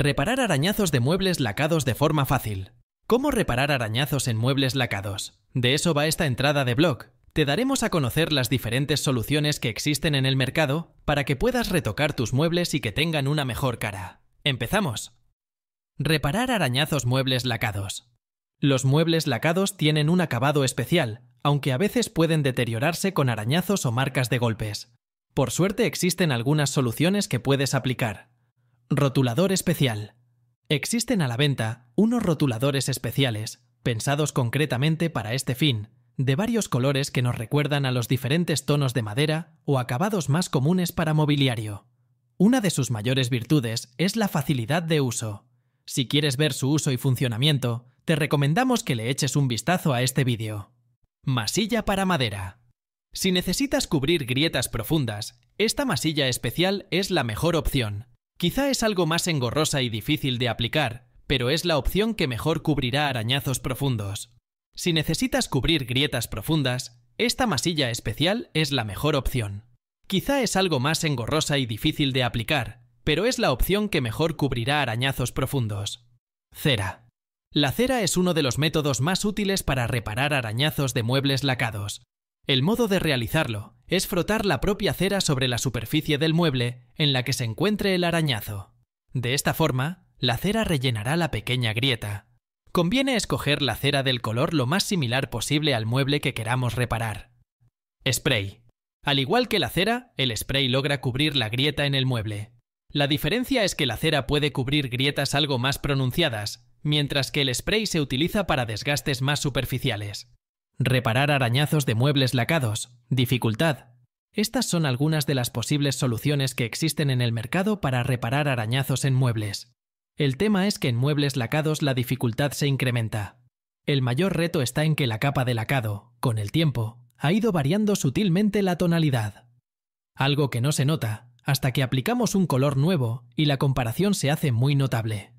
Reparar arañazos de muebles lacados de forma fácil. ¿Cómo reparar arañazos en muebles lacados? De eso va esta entrada de blog. Te daremos a conocer las diferentes soluciones que existen en el mercado para que puedas retocar tus muebles y que tengan una mejor cara. ¡Empezamos! Reparar arañazos muebles lacados. Los muebles lacados tienen un acabado especial, aunque a veces pueden deteriorarse con arañazos o marcas de golpes. Por suerte existen algunas soluciones que puedes aplicar. Rotulador especial. Existen a la venta unos rotuladores especiales, pensados concretamente para este fin, de varios colores que nos recuerdan a los diferentes tonos de madera o acabados más comunes para mobiliario. Una de sus mayores virtudes es la facilidad de uso. Si quieres ver su uso y funcionamiento, te recomendamos que le eches un vistazo a este vídeo. Masilla para madera. Si necesitas cubrir grietas profundas, esta masilla especial es la mejor opción Quizá es algo más engorrosa y difícil de aplicar, pero es la opción que mejor cubrirá arañazos profundos. Si necesitas cubrir grietas profundas, esta masilla especial es la mejor opción. Quizá es algo más engorrosa y difícil de aplicar, pero es la opción que mejor cubrirá arañazos profundos. Cera. La cera es uno de los métodos más útiles para reparar arañazos de muebles lacados. El modo de realizarlo es frotar la propia cera sobre la superficie del mueble en la que se encuentre el arañazo. De esta forma, la cera rellenará la pequeña grieta. Conviene escoger la cera del color lo más similar posible al mueble que queramos reparar. Spray. Al igual que la cera, el spray logra cubrir la grieta en el mueble. La diferencia es que la cera puede cubrir grietas algo más pronunciadas, mientras que el spray se utiliza para desgastes más superficiales. Reparar arañazos de muebles lacados. Dificultad. Estas son algunas de las posibles soluciones que existen en el mercado para reparar arañazos en muebles. El tema es que en muebles lacados la dificultad se incrementa. El mayor reto está en que la capa de lacado, con el tiempo, ha ido variando sutilmente la tonalidad. Algo que no se nota hasta que aplicamos un color nuevo y la comparación se hace muy notable.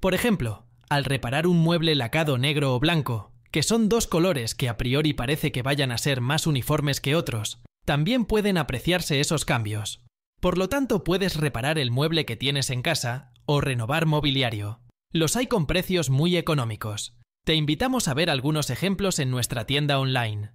Por ejemplo, al reparar un mueble lacado negro o blanco, que son dos colores que a priori parece que vayan a ser más uniformes que otros, también pueden apreciarse esos cambios. Por lo tanto, puedes reparar el mueble que tienes en casa o renovar mobiliario. Los hay con precios muy económicos. Te invitamos a ver algunos ejemplos en nuestra tienda online.